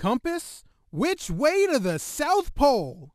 Compass? Which way to the South Pole?